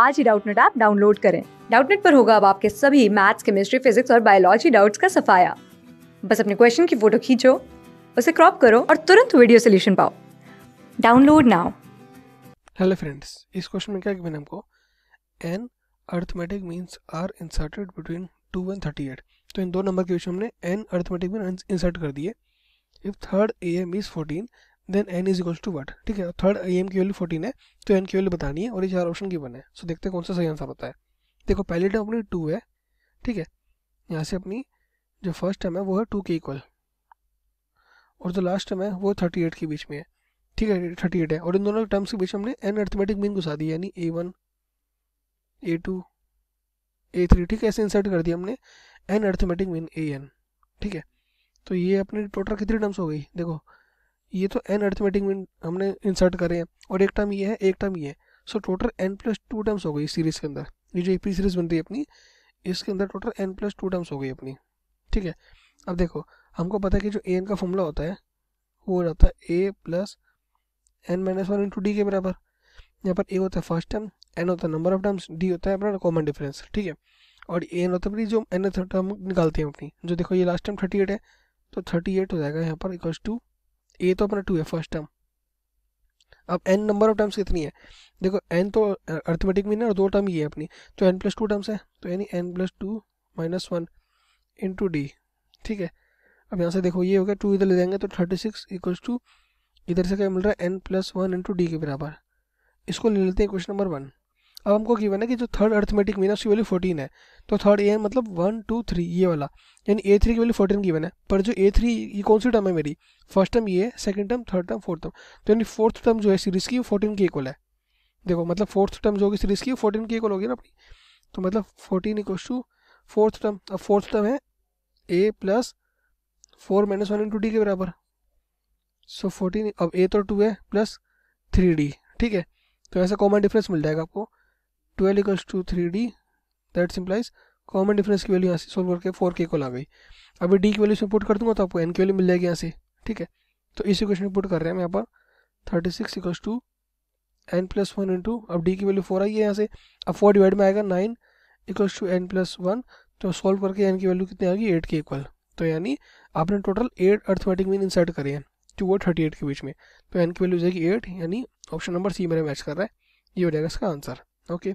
आज ही Doubtnut app download करें डाउटनेट पर होगा अब आपके सभी मैथ्स केमिस्ट्री फिजिक्स और बायोलॉजी डाउट्स का सफाया बस अपने क्वेश्चन की फोटो खींचो उसे क्रॉप करो और तुरंत वीडियो सोल्यूशन पाओ डाउनलोड नाउ हेलो फ्रेंड्स इस क्वेश्चन में क्या गिवन हमको an arithmetic means are inserted between two and thirty eight तो इन दो नंबर के बीच हमने एन अर्थमेटिक मीन इंसर्ट कर दिए if third A M is fourteen then n is equals to what ठीक है थर्ड ए एम की वैल्यू फोर्टीन है तो एन की वैल्यू बतानी है और ये चार ऑप्शन की बन है सो so, देखते हैं कौन सा सही आंसर होता है देखो पहली टर्म अपनी टू है ठीक है यहाँ से अपनी जो फर्स्ट टर्म है वो है टू के इक्वल और जो लास्ट टर्म है वो थर्टी एट के बीच में है ठीक है थर्टी एट है और इन दोनों टर्म्स के बीच में हमने एन अर्थमेटिक मीन घुसा दी यानी a one a two a three ठीक है ऐसे इंसर्ट कर दिया हमने n arithmetic mean a n ठीक है तो ये अपने टोटल कितनी टर्म्स हो गई देखो ये तो एन अर्थमेटिक में हमने इंसर्ट करे हैं और एक टर्म ये है एक टर्म ये है so total n plus two terms हो गई सीरीज़ के अंदर ये जो ए पी सीरीज़ बन रही है अपनी इसके अंदर total n plus two terms हो गई अपनी ठीक है अब देखो हमको पता है कि जो ए एन का फॉर्मूला होता है वो हो जाता है a plus n minus one into d के बराबर यहाँ पर ए होता है फर्स्ट टर्म एन होता है नंबर ऑफ टर्म्स डी होता है अपना कॉमन डिफरेंस ठीक है और ए एन होता है अपनी जो एन टर्म निकालते हैं अपनी जो देखो ये लास्ट टर्म थर्टी एट है तो थर्टी एट हो जाएगा यहाँ पर इक्वल्स टू ए तो अपना टू है फर्स्ट टर्म अब एन नंबर ऑफ टर्म्स कितनी है देखो एन तो अर्थमेटिक मीन है और दो टर्म ये है अपनी तो एन प्लस टू टर्म्स है तो यानी n plus two minus one into d ठीक है अब यहाँ से देखो ये हो गया टू इधर ले जाएंगे तो थर्टी सिक्स इक्वल्स टू इधर से क्या मिल रहा है n plus one into d के बराबर इसको ले लेते हैं क्वेश्चन नंबर वन अब हमको गिवन है कि जो थर्ड अर्थमेटिक मीन है उसकी वैल्यू फोर्टीन है तो थर्ड ए मतलब वन टू थ्री ये वाला यानी ए थ्री की वैल्यू फोर्टीन गिवन है पर जो ए थ्री ये कौन सी टर्म है मेरी फर्स्ट टर्म ये है second term third term fourth term तो यानी फोर्थ टर्म जो है सीरीज़ की फोर्टीन की इक्वल है देखो मतलब फोर्थ टर्म जो होगी सीरीज़ की फोर्टीन की इक्वल होगी ना अपनी तो मतलब fourteen equal to fourth term अब फोर्थ टर्म है a plus four minus one into d के बराबर सो फोर्टीन अब ए तो टू है प्लस थ्री डी ठीक है तो ऐसा कॉमन डिफरेंस मिल जाएगा आपको twelve equals to three d that's implies common difference की वैल्यू यहाँ से सोल्व करके फोर के इक्वल आ गई अभी डी की वैल्यू इसमें पुट कर दूंगा तो आपको एन की वैल्यू मिल जाएगी यहाँ से ठीक है तो इस इक्वेशन में पुट कर रहे हैं हम यहाँ पर thirty six equals to n plus one into अब डी की वैल्यू फोर आई है यहाँ से अब फोर डिवाइड में आएगा nine equals to n plus one तो सॉल्व करके एन की वैल्यू कितनी आएगी एट के इक्वल तो यानी आपने total eight arithmetic mean insert करे हैं टू और थर्टी एट के बीच में तो एन की वैल्यू जाएगी एट यानी ऑप्शन नंबर सी मेरा मैच कर रहा है ये हो जाएगा इसका आंसर ओके